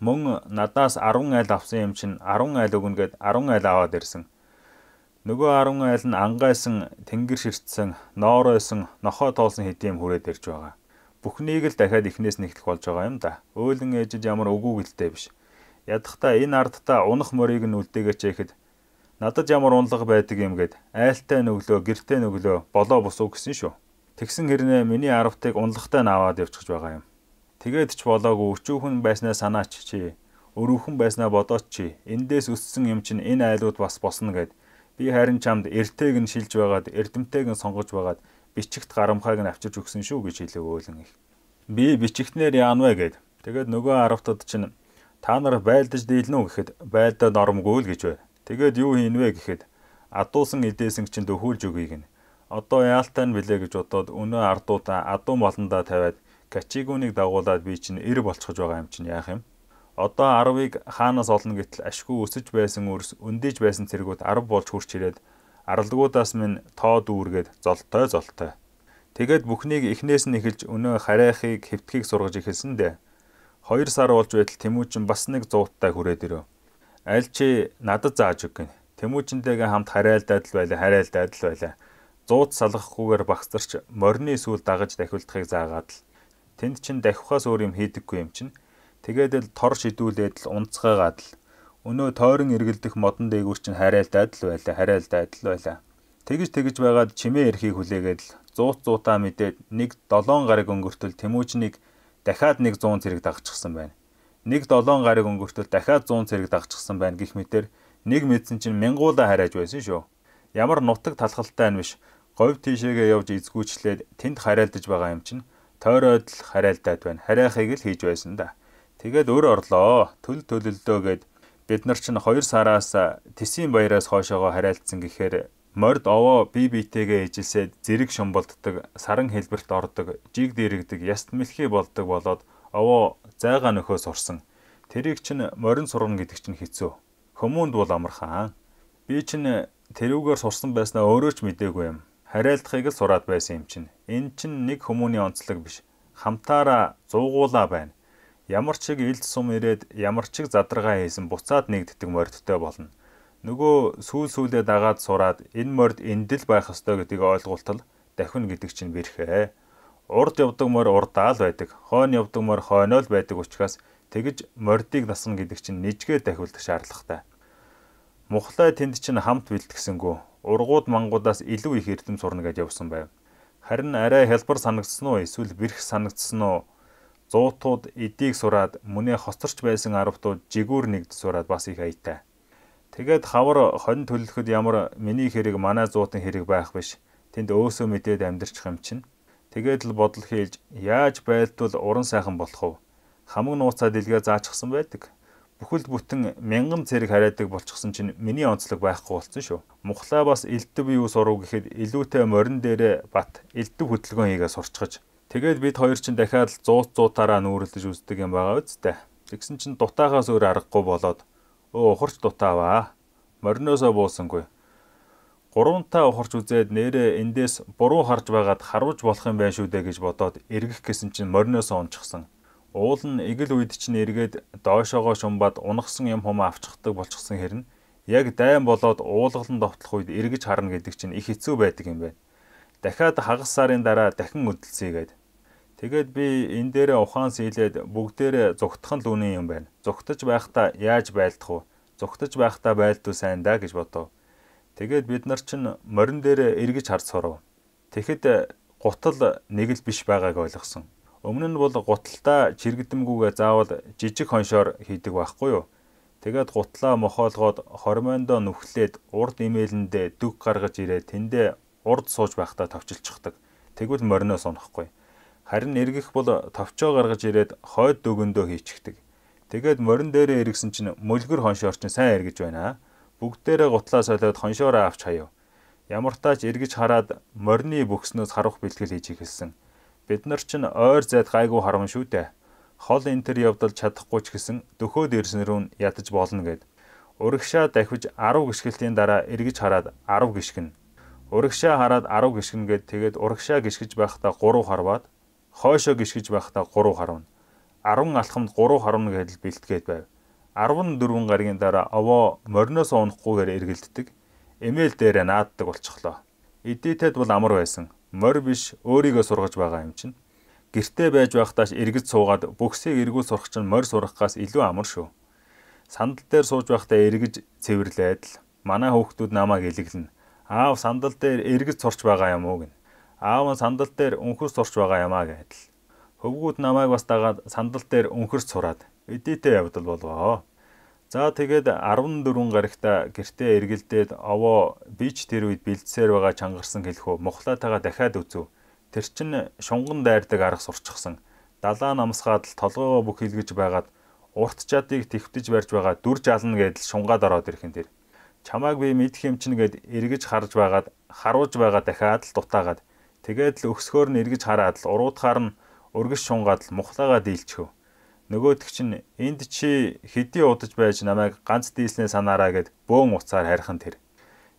Мөн надаас 10 айл авсан юм чинь 10 айл өгнө гэд 10 айл аваад ирсэн. Нөгөө 10 айл нь ангайсан, тэнгэр ширтсэн, нооройсон, нохоо тоолсон хэдийн хүрээд ирж байгаа. Бүхнийг л дахиад эхнээс нэгтлэх болж байгаа юм да. Өөлн ээжид ямар өгүүгэлтэй биш. Ядахта энэ ардтаа унах морийг нь үлдээгээч ихэд Надад ямар унлага байдаг юм гээд айлтай нүглөө, гэртэй нүглөө болоо бусуу гэсэн шүү. Тэгсэн хэрнээ миний аравтыг унлагтай наваад явчихж байгаа юм. Тэгээд ч болоогүй өчүүхэн байснаа санаач чи. Өрөвхөн байснаа бодооч чи. Эндээс өссөн юм чинь энэ айлууд бас босно гэд. Би харин чамд эртэйг нь шилж байгаад, эрдэмтэйг нь сонгож байгаад бичигт гарамхайг нь авчирж өгсөн шүү гэж хэлэв өөлөн их. Би бичигтнэр яанвэ гэд. Тэгээд нөгөө аравтад чинь та нар байлдаж дийлнэ үү гэхэд байлдаа нормгүй л гэж байв. Тэгээд юу хийн вэ гэхэд адуусан эдээсэн чинь дөхүүлж өгье гин. Одоо яалтай нь блэ гэж бодоод өнөө ардуудаа адуу молондоо тавиад качигүүнийг дагуулад би чинь эр болчихж байгаа юм чинь яах юм? Одоо 10-ыг хаанаас олно гэтэл ашгүй өсөж байсан өрс өндөөж байсан цэргүүд 10 болж хурч ирээд аралгуудаас минь тоо дүүргээд золтой золтой. Тэгээд бүхнийг эхнээс нь эхэлж өнөө харайхыг хэвтгийг сургаж эхэлсэн дээ. 2 сар болж байтал Тэмүүчин бас нэг зууттай хүрээд ирв аль чи надад зааж өгнө. Тэмүүчнтэйгээ хамт харайлдаад л байлаа, харайлдаад л байлаа. Зууд салгахгүйгээр багцарч морины сүүл дагаж дахиулдахыг заагаад л тэнд чин дахихаас өөр юм хийдэггүй юм чин. Тэгээд л тор шидүүлээд л унцгаагаад л өнөө тойрон эргэлдэх модон дээгүүр чин харайлдаад л байлаа, харайлдаад л байлаа. Тэгж тэгж байгаад чимээ эрхийг хүлээгээд л зуут зуутаа мэдээд нэг долоон гараг өнгөртөл тэмүүжнийг дахиад нэг 100 зэрэг дагчихсан байна нэг 7 гариг өнгөртөл дахиад 100 цэрэг дагчихсан байна гэх мэтэр нэг мэдсэн чинь мянгуула хараач байсан шүү. Ямар нутаг талхалтай нь биш. Говь тийшээгээ явж эзгүүчлээд тэнд харайлдаж байгаа юм чинь тойроод л харайлдаад байна. Харайхыг л хийж байсан да. Тэгээд өөр орлоо. Төл төлөлдөө гээд бид нар чинь 2 сараас Тэсийн баяраас хойшоогоо харайлдсан гэхээр морд овоо бие биетэйгээ ижилсээд зэрэг шумболддог, саран хэлбэрт ордог, жиг дэрэгдэг, яст мэлхий болдог болоод овоо зайгаа нөхөөс урсан. Тэрийг чинь морин сургана гэдэг чинь хэцүү. Хүмүүнд бол амархан. Би чинь тэрүүгээр сурсан байснаа өөрөө ч мдээгүй юм. Хараалтхыг л сураад байсан юм чинь. Энэ чинь нэг хүмүүний онцлог биш. Хамтаараа зуугуула байна. Ямар ч их элд сум ирээд ямар ч их задрагаа хийсэн буцаад нэгддэг мордтой болно. Нөгөө сүүл сүүлдээ дагаад сураад энэ морд эндэл байх ёстой гэдгийг ойлголтол дахин гэдэг чинь бэрхээ урд явдаг морь урдаал байдаг. Хойно явдаг морь хойноол байдаг учраас тэгж мордыг насна гэдэг чинь нэжгээ дахиулдаг шаардлагатай. Мухлай тэнд чинь хамт бэлтгэсэнгүү. Ургууд мангуудаас илүү их эрдэм сурна гэж явсан байв. Харин арай хэлбэр санагдсан уу эсвэл бэрх санагдсан уу? Зуутууд эдийг сураад мөнөө хоцорч байсан аравтууд жигүүр нэгд сураад бас их аятай. Тэгээд хавар хонь төлөхөд ямар миний хэрэг манай зуутын хэрэг байх биш. Тэнд өөсөө мэдээд амьдрчих юм чинь Тэгээд л бодол хийж яаж байлтвал уран сайхан болох вэ? Хамаг нууцаа дэлгээ заачихсан байдаг. Бүхэлд бүтэн мянган зэрэг хараадаг болчихсон чинь миний онцлог байхгүй болсон шүү. Мухлаа бас элдв юу сурав гэхэд илүүтэй морин дээрээ бат элдв хөдөлгөөн хийгээ сурчгаж. Тэгээд бид хоёр чинь дахиад л зуут зуутаараа нүүрэлдэж үздэг юм байгаа үсттэй. Тэгсэн чинь дутаагаас өөр аргагүй болоод өө ухарч дутааваа. Мориноосоо буусангүй гуравнтаа ухарч үзээд нэрээ эндээс буруу харж байгаад харуулж болох юм байна шүү дээ гэж бодоод эргэх гэсэн чинь мориноос унчихсан. Уул нь эгэл үед чинь эргээд доошоогоо шумбаад унахсан юм хумаа авчихдаг болчихсон хэрнэ яг дайн болоод уулгалан довтлох үед эргэж харна гэдэг чинь их хэцүү байдаг юм байна. Дахиад хагас сарын дараа дахин өдөлцөйгээд тэгээд би энэ дээрээ ухаан сийлээд бүгдээрээ зүгтах нь л үнэн юм байна. Зүгтаж байхдаа яаж байлдах вэ? Зүгтаж байхдаа байлдуу сайн даа гэж бодов. Тэгээд бид нар чинь морин дээр эргэж харц сурав. Тэгэхэд гутал нэг л биш байгааг ойлгосон. Өмнө нь бол гуталтаа чиргэдэмгүйгээ заавал жижиг хоншоор хийдэг байхгүй юу? Тэгээд гутлаа мохоолгоод хормондоо нүхлээд урд имээлэндээ дүг гаргаж ирээ тэндээ урд сууж байхдаа товчилчихдаг. Тэгвэл морино сонхгүй. Харин эргэх бол товчоо гаргаж ирээд хойд дүгэндөө хийчихдэг. Тэгээд морин дээрээ эргэсэн чинь мөлгөр хоншоор чинь сайн эргэж байна аа бүгдээрээ гутлаа солиод хоншоороо авч хаяв. Ямар тач эргэж хараад морины бөхснөөс харах бэлтгэл хийж эхэлсэн. Бид нар ч ойр зайд гайгүй харган шүү дээ. Хол энэ төр явдал чадахгүй ч гэсэн дөхөөд ирснэр нь ядаж болно гэд. Урагшаа дахиж 10 гიშгэлтийн дараа эргэж хараад 10 гიშгэн. Урагшаа хараад 10 гიშгэн гэд тэгээд урагшаа гიშгэж байхдаа 3 харваад хойшоо гიშгэж байхдаа 3 харна. 10 алхамд 3 харна гэдэл бэлтгээд байв. 14 гарагийн дараа овоо мориноос унахгүйгээр эргэлддэг. Эмээл дээрээ нааддаг болчихлоо. Эдитэд бол амар байсан. Морь биш өөрийгөө сургаж байгаа юм чинь. Гэртээ байж байхдаа ч эргэж суугаад бөхсийг эргүүл сурах чинь морь сурахгаас илүү амар шүү. Сандал дээр сууж байхдаа эргэж цэвэрлээд л манай хүүхдүүд намайг элэглэнэ. Аав сандал дээр эргэж сурч байгаа юм уу гин. Аав нь сандал дээр өнхөрс сурч байгаа юм аа гэдэл. Хөвгүүд намайг бас дагаад сандал дээр өнхөрс сураад эдийтэй явдал болгоо. За тэгээд 14 гарагта гэртээ эргэлдээд овоо бич тэр үед бэлдсээр байгаа чангарсан хэлхүү мухлаатайгаа дахиад үзв. Тэр чинь шунган дайрдаг арга сурчсан. Далаа намсгаад л толгоогоо бүх хилгэж байгаад урт чадыг тэгвтэж барьж байгаа дүр жална гэдэл шунгаад ороод ирхэн тэр. Чамааг би мэдх юм чинь гэд эргэж харж байгаад харуулж байгаа дахиад л дутаагаад тэгээд л өксгөр нь эргэж хараад л уруудхаар нь өргөж шунгаад л мухлаагаа дийлчихв. Нөгөөтг чинь энд чи хэдий удаж байж намайг ганц дийлснээ санаараа гэд бөөн уцаар харихын тэр.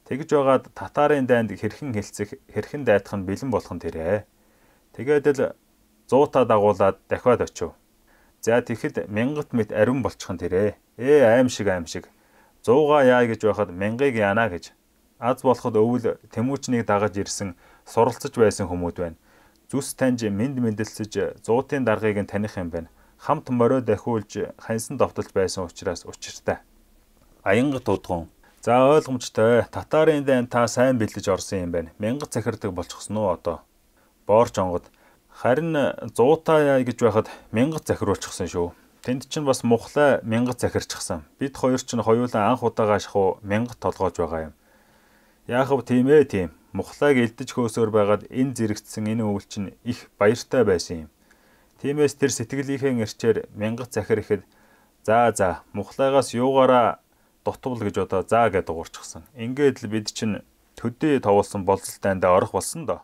Тэгж байгаад татарын дайнд хэрхэн хилцэх, хэрхэн дайдах нь бэлэн болох нь тэрэ. Тэгээд л 100 та дагуулад дахиад очив. За тэгэхэд мянгат мэт ариун болчих нь тэрэ. Ээ аим шиг аим шиг. 100-аа яа гэж байхад мянгаыг яана гэж. Аз болоход өвөл тэмүүчнийг дагаж ирсэн суралцж байсан хүмүүд байна. Зүс таньж мэд мэдлсэж 100-ын даргаыг нь таних юм байна хамт морио дахиулж ханьсан довтолж байсан учраас учиртай. Аянга тудгун. За ойлгомжтой. Татарын дан та сайн бэлдэж орсон юм байна. Мянга захирдаг болчихсон уу одоо? Боорч онгод. Харин 100 та яа гэж байхад мянга захируулчихсан шүү. Тэнд чинь бас мухлаа мянга захирчихсан. Бид хоёр чинь хоёулаа анх удаага шаху мянга толгоож байгаа юм. Яахав тийм ээ тийм. Мухлааг элдэж хөөсөөр байгаад энэ зэрэгцсэн энэ өвөл чинь их баяртай байсан юм. Тиймээс тэр сэтгэлийнхээ эрчээр мянгат захир ихэд заа заа мухлаагаас юугаараа дутвал гэж одоо заа гэдээ дуурчихсан. Ингээд л бид чинь төдий товолсон болцолтойнд орох болсон доо.